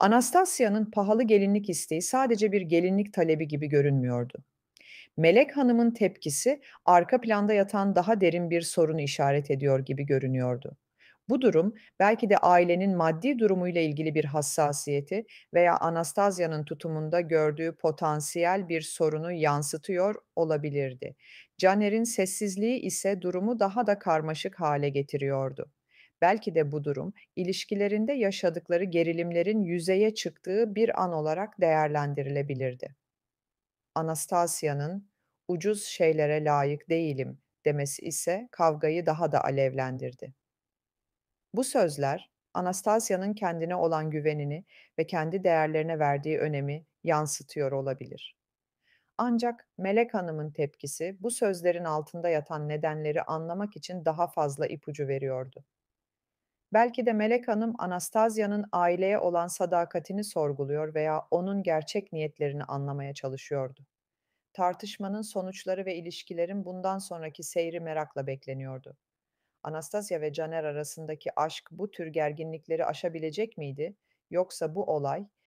Anastasya'nın pahalı gelinlik isteği sadece bir gelinlik talebi gibi görünmüyordu. Melek Hanım'ın tepkisi arka planda yatan daha derin bir sorunu işaret ediyor gibi görünüyordu. Bu durum belki de ailenin maddi durumuyla ilgili bir hassasiyeti veya Anastasya'nın tutumunda gördüğü potansiyel bir sorunu yansıtıyor olabilirdi. Caner'in sessizliği ise durumu daha da karmaşık hale getiriyordu. Belki de bu durum ilişkilerinde yaşadıkları gerilimlerin yüzeye çıktığı bir an olarak değerlendirilebilirdi. Anastasia'nın ucuz şeylere layık değilim demesi ise kavgayı daha da alevlendirdi. Bu sözler Anastasia'nın kendine olan güvenini ve kendi değerlerine verdiği önemi yansıtıyor olabilir. Ancak Melek Hanım'ın tepkisi bu sözlerin altında yatan nedenleri anlamak için daha fazla ipucu veriyordu. Belki de Melek Hanım Anastazya'nın aileye olan sadakatini sorguluyor veya onun gerçek niyetlerini anlamaya çalışıyordu. Tartışmanın sonuçları ve ilişkilerin bundan sonraki seyri merakla bekleniyordu. Anastasya ve Caner arasındaki aşk bu tür gerginlikleri aşabilecek miydi yoksa bu olay